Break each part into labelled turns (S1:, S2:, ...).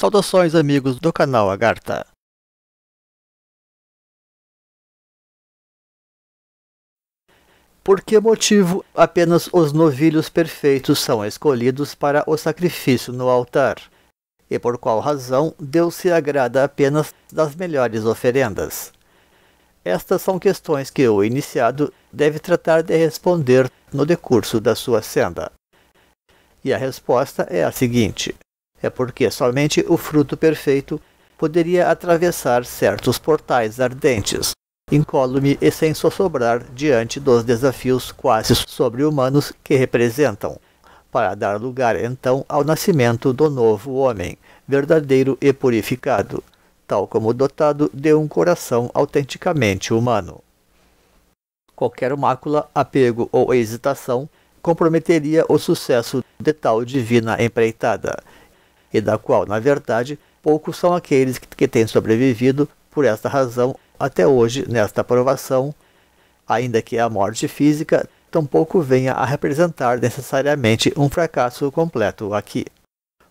S1: Saudações amigos do canal Agartha. Por que motivo apenas os novilhos perfeitos são escolhidos para o sacrifício no altar? E por qual razão Deus se agrada apenas das melhores oferendas? Estas são questões que o iniciado deve tratar de responder no decurso da sua senda. E a resposta é a seguinte: é porque somente o fruto perfeito poderia atravessar certos portais ardentes, incólume e sem sossobrar diante dos desafios quase sobre-humanos que representam, para dar lugar então ao nascimento do novo homem, verdadeiro e purificado, tal como dotado de um coração autenticamente humano. Qualquer mácula, apego ou hesitação comprometeria o sucesso de tal divina empreitada, e da qual, na verdade, poucos são aqueles que, que têm sobrevivido por esta razão até hoje nesta aprovação, ainda que a morte física tampouco venha a representar necessariamente um fracasso completo aqui.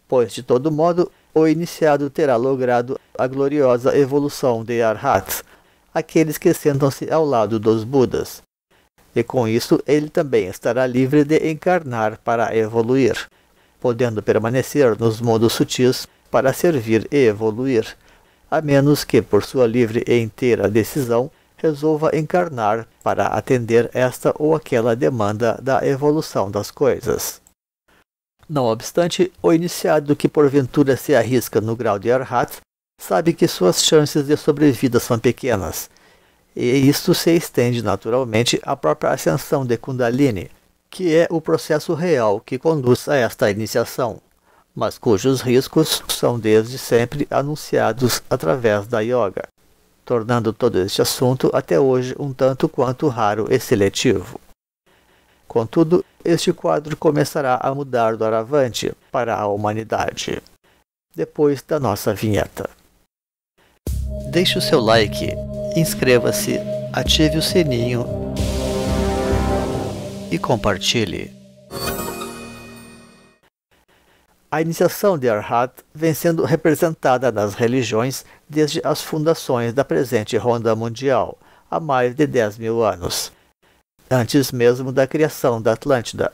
S1: Pois, de todo modo, o iniciado terá logrado a gloriosa evolução de Arhats, aqueles que sentam-se ao lado dos Budas. E com isso, ele também estará livre de encarnar para evoluir podendo permanecer nos mundos sutis para servir e evoluir, a menos que, por sua livre e inteira decisão, resolva encarnar para atender esta ou aquela demanda da evolução das coisas. Não obstante, o iniciado que porventura se arrisca no grau de Arhat sabe que suas chances de sobrevida são pequenas, e isto se estende naturalmente à própria ascensão de Kundalini, que é o processo real que conduz a esta iniciação, mas cujos riscos são desde sempre anunciados através da yoga, tornando todo este assunto até hoje um tanto quanto raro e seletivo. Contudo, este quadro começará a mudar do aravante para a humanidade. Depois da nossa vinheta. Deixe o seu like, inscreva-se, ative o sininho e compartilhe. A iniciação de Arhat vem sendo representada nas religiões desde as fundações da presente Ronda Mundial, há mais de 10 mil anos, antes mesmo da criação da Atlântida,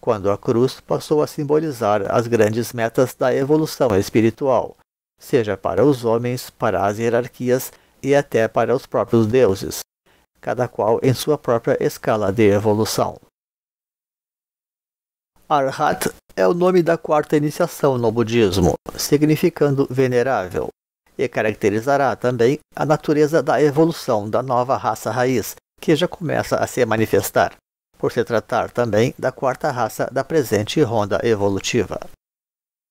S1: quando a cruz passou a simbolizar as grandes metas da evolução espiritual, seja para os homens, para as hierarquias e até para os próprios deuses, cada qual em sua própria escala de evolução. Arhat é o nome da quarta iniciação no budismo, significando venerável, e caracterizará também a natureza da evolução da nova raça raiz, que já começa a se manifestar, por se tratar também da quarta raça da presente ronda evolutiva.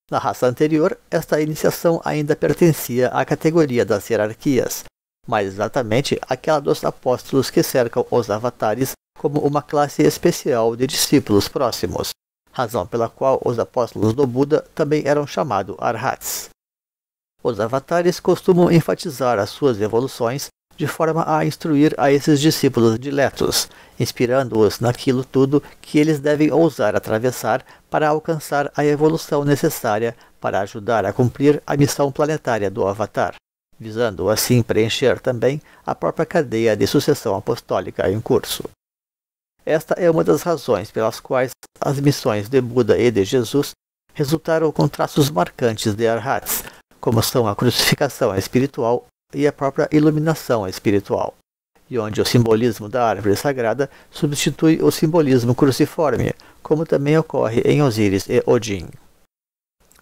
S1: Na raça anterior, esta iniciação ainda pertencia à categoria das hierarquias, mais exatamente aquela dos apóstolos que cercam os avatares como uma classe especial de discípulos próximos, razão pela qual os apóstolos do Buda também eram chamados arhats. Os avatares costumam enfatizar as suas evoluções de forma a instruir a esses discípulos diletos, inspirando-os naquilo tudo que eles devem ousar atravessar para alcançar a evolução necessária para ajudar a cumprir a missão planetária do Avatar, visando assim preencher também a própria cadeia de sucessão apostólica em curso. Esta é uma das razões pelas quais as missões de Buda e de Jesus resultaram com traços marcantes de arhats, como são a crucificação espiritual e a própria iluminação espiritual, e onde o simbolismo da árvore sagrada substitui o simbolismo cruciforme, como também ocorre em Osíris e Odin.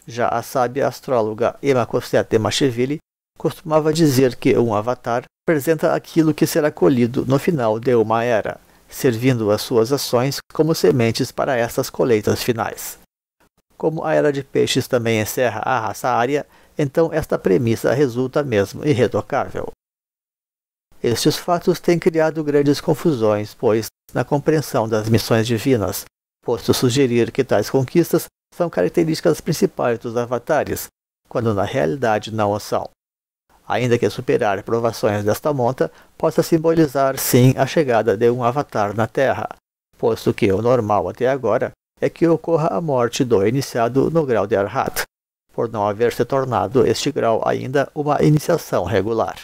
S1: Já a sábia astróloga Emma Cosette Macheville costumava dizer que um avatar representa aquilo que será colhido no final de uma era servindo as suas ações como sementes para estas colheitas finais. Como a era de peixes também encerra a raça ária, então esta premissa resulta mesmo irretocável. Estes fatos têm criado grandes confusões, pois, na compreensão das missões divinas, posto sugerir que tais conquistas são características principais dos avatares, quando na realidade não o são ainda que superar provações desta monta possa simbolizar sim a chegada de um avatar na Terra, posto que o normal até agora é que ocorra a morte do iniciado no grau de Arhat, por não haver se tornado este grau ainda uma iniciação regular.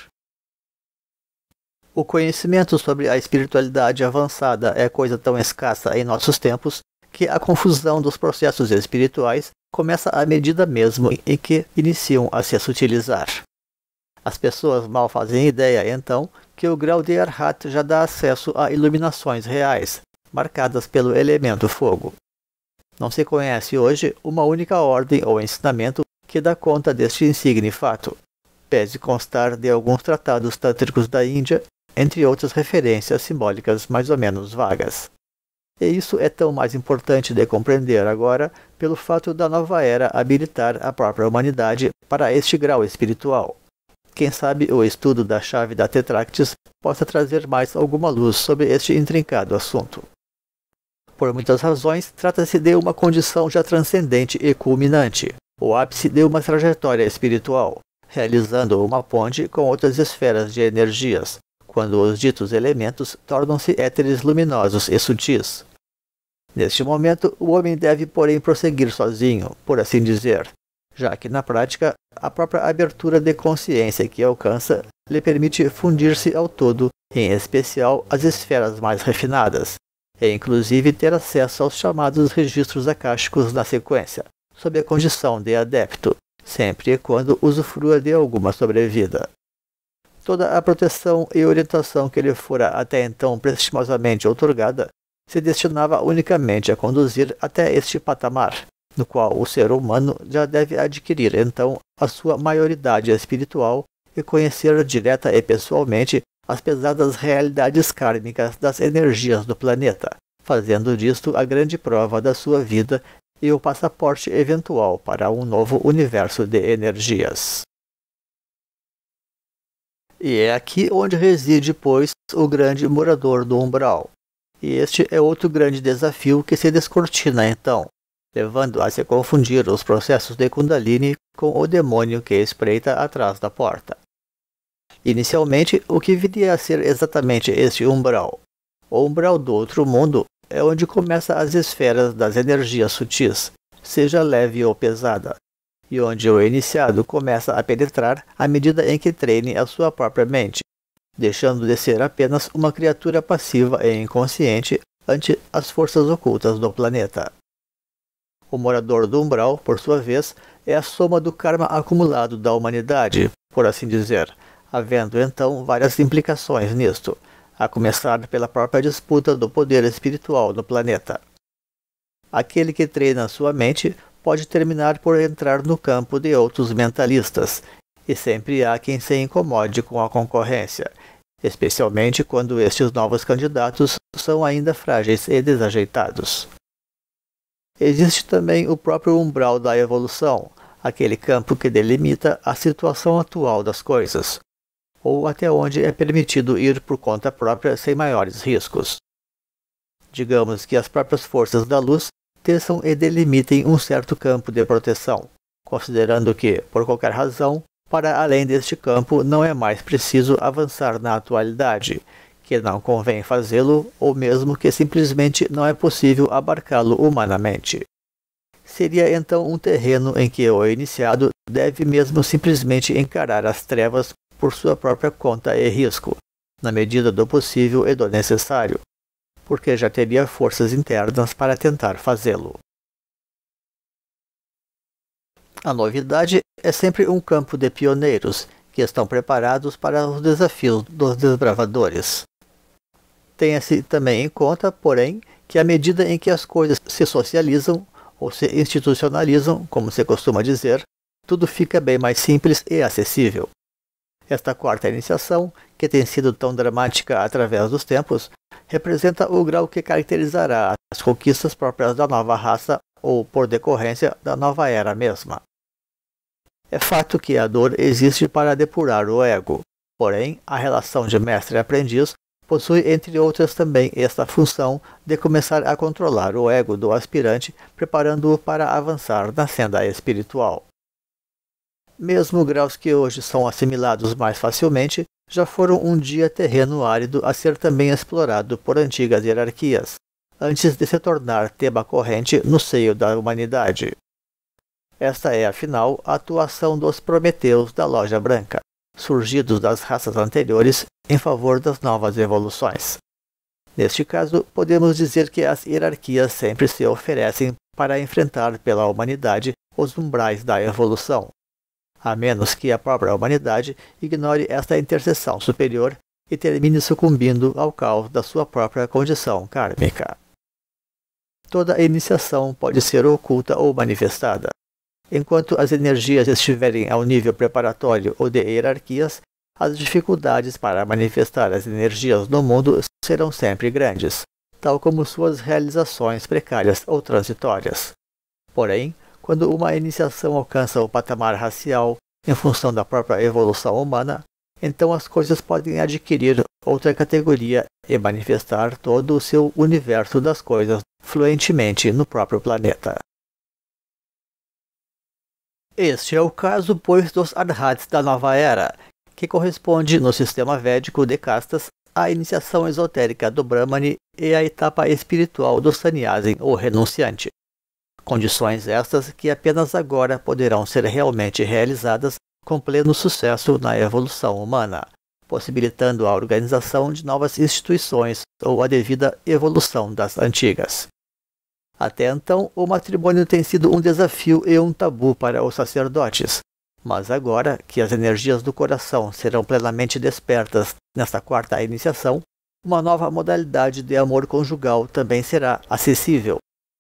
S1: O conhecimento sobre a espiritualidade avançada é coisa tão escassa em nossos tempos que a confusão dos processos espirituais começa à medida mesmo em que iniciam a se sutilizar. As pessoas mal fazem ideia, então, que o grau de Arhat já dá acesso a iluminações reais, marcadas pelo elemento fogo. Não se conhece hoje uma única ordem ou ensinamento que dá conta deste insigne fato. Pese constar de alguns tratados tântricos da Índia, entre outras referências simbólicas mais ou menos vagas. E isso é tão mais importante de compreender agora pelo fato da nova era habilitar a própria humanidade para este grau espiritual. Quem sabe o estudo da chave da Tetractis possa trazer mais alguma luz sobre este intrincado assunto. Por muitas razões, trata-se de uma condição já transcendente e culminante, o ápice de uma trajetória espiritual, realizando uma ponte com outras esferas de energias, quando os ditos elementos tornam-se éteres luminosos e sutis. Neste momento, o homem deve, porém, prosseguir sozinho, por assim dizer, já que na prática a própria abertura de consciência que alcança lhe permite fundir-se ao todo, em especial às esferas mais refinadas, e inclusive ter acesso aos chamados registros akáshicos na sequência, sob a condição de adepto, sempre e quando usufrua de alguma sobrevida. Toda a proteção e orientação que lhe fora até então prestimosamente outorgada se destinava unicamente a conduzir até este patamar, no qual o ser humano já deve adquirir então a sua maioridade espiritual e conhecer direta e pessoalmente as pesadas realidades kármicas das energias do planeta, fazendo disto a grande prova da sua vida e o passaporte eventual para um novo universo de energias. E é aqui onde reside, pois, o grande morador do umbral. E este é outro grande desafio que se descortina então, levando a se confundir os processos de Kundalini com o demônio que espreita atrás da porta. Inicialmente, o que viria a ser exatamente este umbral? O umbral do outro mundo é onde começam as esferas das energias sutis, seja leve ou pesada, e onde o iniciado começa a penetrar à medida em que treine a sua própria mente, deixando de ser apenas uma criatura passiva e inconsciente ante as forças ocultas do planeta. O morador do umbral, por sua vez, é a soma do karma acumulado da humanidade, por assim dizer, havendo então várias implicações nisto, a começar pela própria disputa do poder espiritual no planeta. Aquele que treina sua mente pode terminar por entrar no campo de outros mentalistas, e sempre há quem se incomode com a concorrência, especialmente quando estes novos candidatos são ainda frágeis e desajeitados. Existe também o próprio umbral da evolução, aquele campo que delimita a situação atual das coisas, ou até onde é permitido ir por conta própria sem maiores riscos. Digamos que as próprias forças da luz teçam e delimitem um certo campo de proteção, considerando que, por qualquer razão, para além deste campo não é mais preciso avançar na atualidade, que não convém fazê-lo ou mesmo que simplesmente não é possível abarcá-lo humanamente. Seria então um terreno em que o iniciado deve mesmo simplesmente encarar as trevas por sua própria conta e risco, na medida do possível e do necessário, porque já teria forças internas para tentar fazê-lo. A novidade é sempre um campo de pioneiros que estão preparados para os desafios dos desbravadores. Tenha-se também em conta, porém, que à medida em que as coisas se socializam ou se institucionalizam, como se costuma dizer, tudo fica bem mais simples e acessível. Esta quarta iniciação, que tem sido tão dramática através dos tempos, representa o grau que caracterizará as conquistas próprias da nova raça ou, por decorrência, da nova era mesma. É fato que a dor existe para depurar o ego, porém, a relação de mestre e aprendiz possui, entre outras, também esta função de começar a controlar o ego do aspirante, preparando-o para avançar na senda espiritual. Mesmo graus que hoje são assimilados mais facilmente, já foram um dia terreno árido a ser também explorado por antigas hierarquias, antes de se tornar tema corrente no seio da humanidade. Esta é, afinal, a atuação dos Prometeus da Loja Branca, surgidos das raças anteriores em favor das novas evoluções. Neste caso, podemos dizer que as hierarquias sempre se oferecem para enfrentar pela humanidade os umbrais da evolução, a menos que a própria humanidade ignore esta interseção superior e termine sucumbindo ao caos da sua própria condição kármica. Toda iniciação pode ser oculta ou manifestada. Enquanto as energias estiverem ao nível preparatório ou de hierarquias, as dificuldades para manifestar as energias do mundo serão sempre grandes, tal como suas realizações precárias ou transitórias. Porém, quando uma iniciação alcança o patamar racial em função da própria evolução humana, então as coisas podem adquirir outra categoria e manifestar todo o seu universo das coisas fluentemente no próprio planeta. Este é o caso, pois, dos Arhats da nova era, que corresponde no sistema védico de castas à iniciação esotérica do Brahmani e à etapa espiritual do sannyasin ou renunciante. Condições estas que apenas agora poderão ser realmente realizadas com pleno sucesso na evolução humana, possibilitando a organização de novas instituições ou a devida evolução das antigas. Até então, o matrimônio tem sido um desafio e um tabu para os sacerdotes, mas agora que as energias do coração serão plenamente despertas nesta quarta iniciação, uma nova modalidade de amor conjugal também será acessível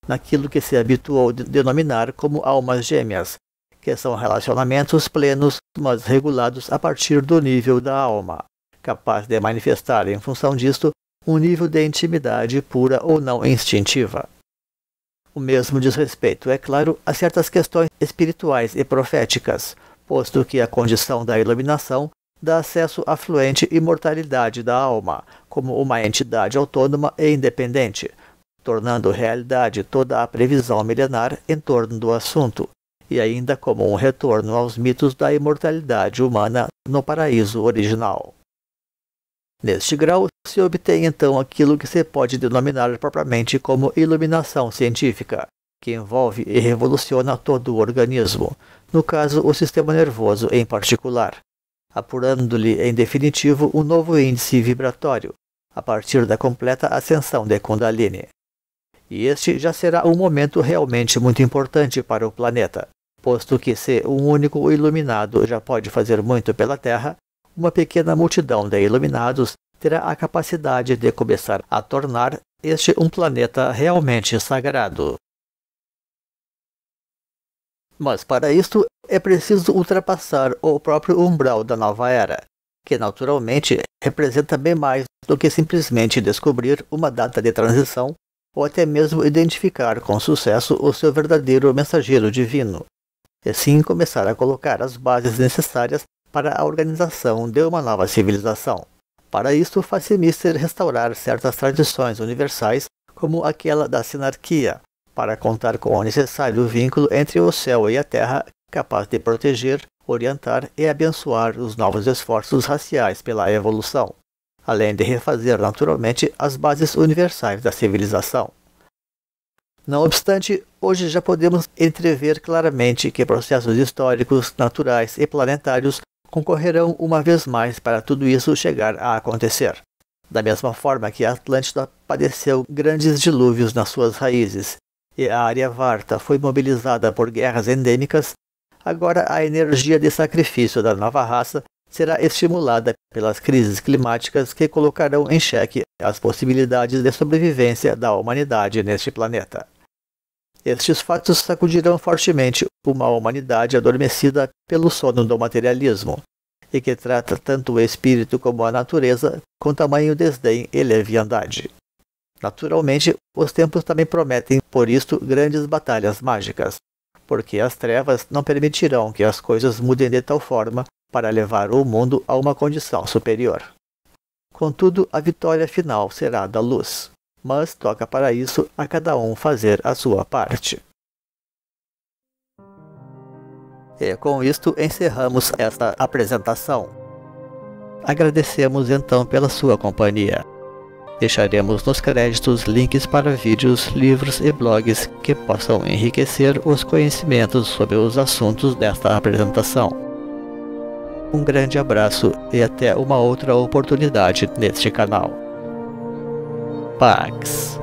S1: naquilo que se habituou de denominar como almas gêmeas, que são relacionamentos plenos, mas regulados a partir do nível da alma, capaz de manifestar, em função disto, um nível de intimidade pura ou não instintiva. O mesmo diz respeito, é claro, a certas questões espirituais e proféticas, posto que a condição da iluminação dá acesso à fluente imortalidade da alma, como uma entidade autônoma e independente, tornando realidade toda a previsão milenar em torno do assunto, e ainda como um retorno aos mitos da imortalidade humana no paraíso original. Neste grau, se obtém então aquilo que se pode denominar propriamente como iluminação científica, que envolve e revoluciona todo o organismo, no caso o sistema nervoso em particular, apurando-lhe em definitivo um novo índice vibratório, a partir da completa ascensão de Kundalini. E este já será um momento realmente muito importante para o planeta, posto que se um único iluminado já pode fazer muito pela Terra, uma pequena multidão de iluminados terá a capacidade de começar a tornar este um planeta realmente sagrado. Mas para isto é preciso ultrapassar o próprio umbral da nova era, que naturalmente representa bem mais do que simplesmente descobrir uma data de transição ou até mesmo identificar com sucesso o seu verdadeiro mensageiro divino, e sim começar a colocar as bases necessárias para a organização de uma nova civilização. Para isso, faz-se mister restaurar certas tradições universais, como aquela da sinarquia, para contar com o necessário vínculo entre o céu e a terra, capaz de proteger, orientar e abençoar os novos esforços raciais pela evolução, além de refazer naturalmente as bases universais da civilização. Não obstante, hoje já podemos entrever claramente que processos históricos, naturais e planetários concorrerão uma vez mais para tudo isso chegar a acontecer. Da mesma forma que a Atlântida padeceu grandes dilúvios nas suas raízes, e a área Varta foi mobilizada por guerras endêmicas, agora a energia de sacrifício da nova raça será estimulada pelas crises climáticas que colocarão em xeque as possibilidades de sobrevivência da humanidade neste planeta. Estes fatos sacudirão fortemente uma humanidade adormecida pelo sono do materialismo, e que trata tanto o espírito como a natureza com tamanho desdém e leviandade. Naturalmente, os templos também prometem, por isto, grandes batalhas mágicas, porque as trevas não permitirão que as coisas mudem de tal forma para levar o mundo a uma condição superior. Contudo, a vitória final será da luz, mas toca para isso a cada um fazer a sua parte. E com isto encerramos esta apresentação. Agradecemos então pela sua companhia. Deixaremos nos créditos links para vídeos, livros e blogs que possam enriquecer os conhecimentos sobre os assuntos desta apresentação. Um grande abraço e até uma outra oportunidade neste canal. Pax